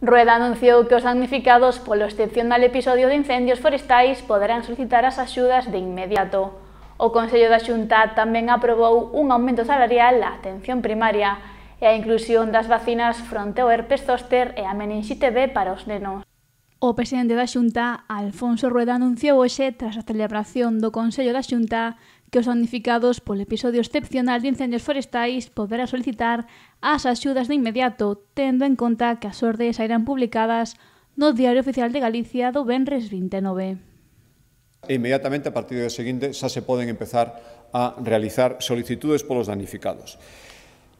Rueda anunciou que os damnificados polo excepcional episodio de incendios forestais poderán solicitar as axudas de inmediato. O Consello da Xunta tamén aprobou un aumento salarial á atención primaria e a inclusión das vacinas fronte ao herpes zóster e a meninxite B para os nenos. O presidente da Xunta, Alfonso Rueda, anunciou hoxe, tras a celebración do Consello da Xunta, que os damnificados polo episodio excepcional de incendios forestais poderá solicitar as axudas de inmediato, tendo en conta que as ordes sairán publicadas no Diario Oficial de Galicia do Benres 29. E inmediatamente a partir do seguinte xa se poden empezar a realizar solicitudes polos danificados.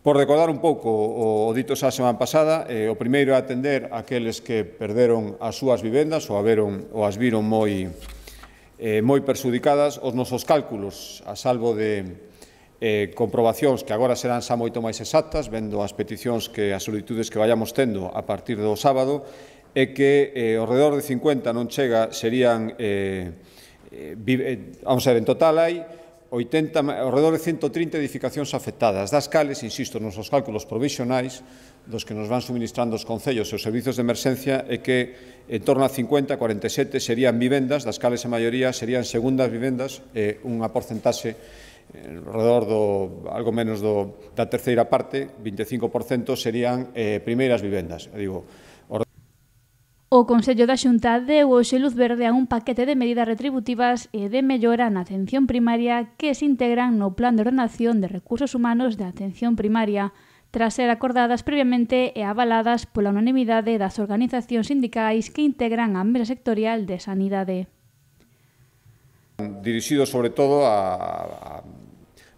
Por recordar un pouco o dito xa semana pasada, eh, o primeiro é atender aqueles que perderon as súas vivendas ou, haberon, ou as viron moi eh, moi persudicadas os nosos cálculos, a salvo de eh, comprobacións que agora serán xa moito máis exactas, vendo as peticións que as solicitudes que vayamos tendo a partir do sábado, é que eh, ao redor de 50 non chega, serían, eh, eh vive, eh, vamos a ver, en total hai 80, ao redor de 130 edificacións afectadas, das cales, insisto, nos os cálculos provisionais dos que nos van suministrando os concellos e os servizos de emerxencia é que en torno a 50, 47 serían vivendas, das cales a maioría serían segundas vivendas e unha porcentaxe eh, redor do, algo menos do, da terceira parte, 25% serían eh, primeiras vivendas. Digo, O Consello da Xunta deu hoxe luz verde a un paquete de medidas retributivas e de mellora na atención primaria que se integran no Plan de Ordenación de Recursos Humanos de Atención Primaria, tras ser acordadas previamente e avaladas pola unanimidade das organizacións sindicais que integran a mesa sectorial de sanidade. Dirixido sobre todo a, a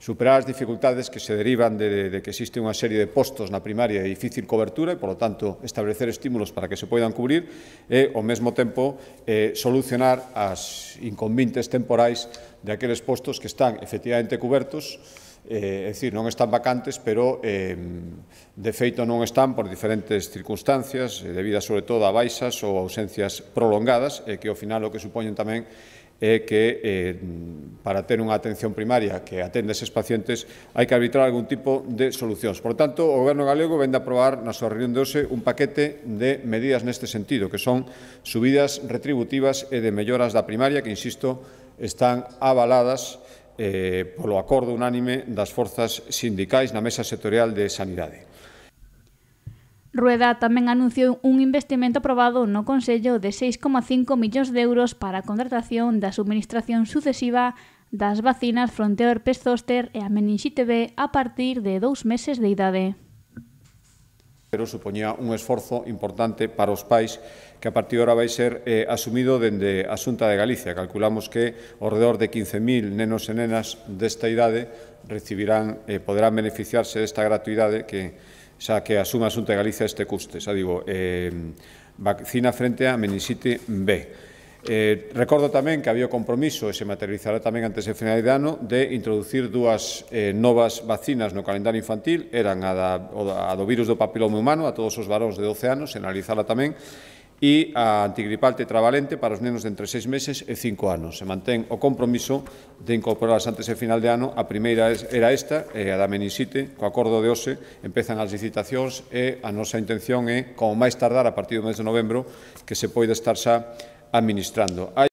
superar as dificultades que se derivan de, que existe unha serie de postos na primaria de difícil cobertura e, polo tanto, establecer estímulos para que se poidan cubrir e, ao mesmo tempo, eh, solucionar as inconvintes temporais de aqueles postos que están efectivamente cobertos eh, é dicir, non están vacantes, pero eh, de feito non están por diferentes circunstancias, eh, debida sobre todo a baixas ou ausencias prolongadas, e que ao final o que supoñen tamén é que eh, para ter unha atención primaria que atende eses pacientes hai que arbitrar algún tipo de solucións. Por tanto, o Goberno galego vende aprobar na súa reunión de hoxe un paquete de medidas neste sentido, que son subidas retributivas e de melloras da primaria que, insisto, están avaladas eh, polo acordo unánime das forzas sindicais na Mesa Sectorial de Sanidade. Rueda tamén anunciou un investimento aprobado no Consello de 6,5 millóns de euros para a contratación da subministración sucesiva das vacinas fronte ao herpes zóster e a meninxite B a partir de dous meses de idade pero supoñía un esforzo importante para os pais que a partir de ahora vai ser eh, asumido dende a Xunta de Galicia. Calculamos que alrededor de 15.000 nenos e nenas desta idade recibirán, eh, poderán beneficiarse desta gratuidade que xa que asuma a Xunta de Galicia este custe, xa digo, eh, vacina frente a meningite B. Eh, recordo tamén que había o compromiso e se materializará tamén antes de final de ano de introducir dúas eh, novas vacinas no calendario infantil, eran a, da, do virus do papiloma humano a todos os varóns de 12 anos, e analizala tamén, e a antigripal tetravalente para os nenos de entre seis meses e cinco anos. Se mantén o compromiso de incorporarlas antes de final de ano. A primeira era esta, eh, a da menisite, co acordo de OSE, empezan as licitacións e a nosa intención é, como máis tardar a partir do mes de novembro, que se poida estar xa administrando.